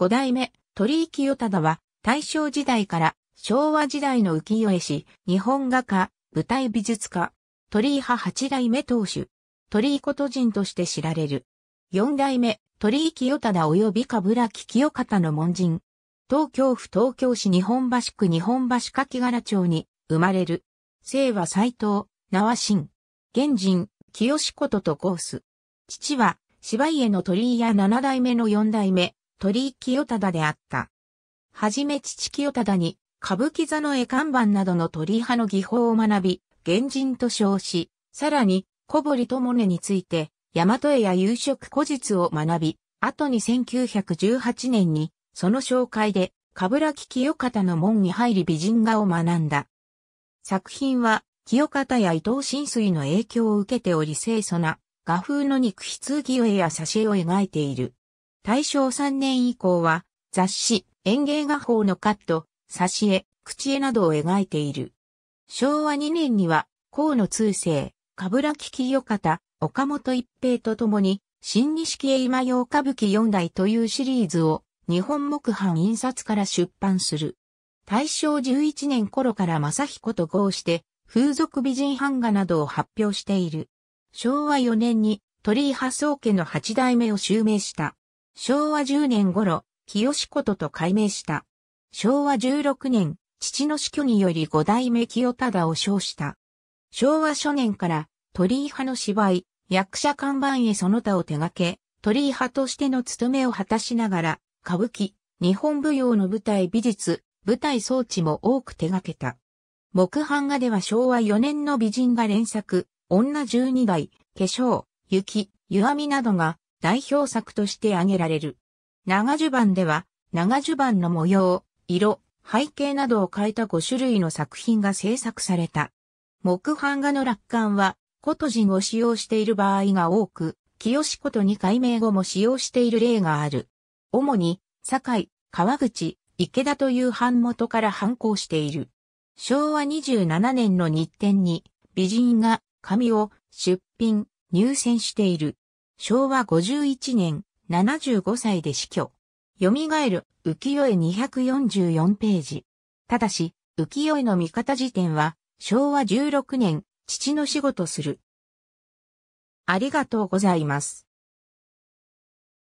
五代目、鳥居清忠は、大正時代から昭和時代の浮世絵師、日本画家、舞台美術家、鳥居派八代目当主、鳥居こと人として知られる。四代目、鳥居清忠及びかぶらき清方の門人。東京府東京市日本橋区日本橋柿柄町に生まれる。姓は斎藤、名は新。現人、清こととコース。父は、芝家の鳥居や七代目の四代目、鳥居清忠であった。はじめ父清忠に、歌舞伎座の絵看板などの鳥派の技法を学び、原人と称し、さらに、小堀智音について、大和絵や夕食古実を学び、後に1918年に、その紹介で、らき清方の門に入り美人画を学んだ。作品は、清方や伊藤新水の影響を受けており清楚な、画風の肉筆浮世絵や挿絵を描いている。大正3年以降は、雑誌、園芸画法のカット、挿絵、口絵などを描いている。昭和2年には、河野通世、冠城清方、岡本一平と共に、新錦絵今用歌舞伎4代というシリーズを、日本木版印刷から出版する。大正11年頃から正彦と合して、風俗美人版画などを発表している。昭和4年に鳥居発想家の八代目を襲名した。昭和10年頃、清子とと改名した。昭和16年、父の死去により五代目清忠を称した。昭和初年から鳥居派の芝居、役者看板へその他を手掛け、鳥居派としての務めを果たしながら、歌舞伎、日本舞踊の舞台美術、舞台装置も多く手掛けた。木版画では昭和4年の美人が連作、女12代、化粧、雪、湯浴みなどが代表作として挙げられる。長襦袢では、長襦袢の模様、色、背景などを変えた5種類の作品が制作された。木版画の楽観は、コトジンを使用している場合が多く、清子と2回名後も使用している例がある。主に、堺、川口、池田という版元から反抗している。昭和27年の日展に、美人が紙を出品、入選している。昭和51年、75歳で死去。蘇る、浮世絵244ページ。ただし、浮世絵の見方辞典は、昭和16年、父の仕事する。ありがとうございます。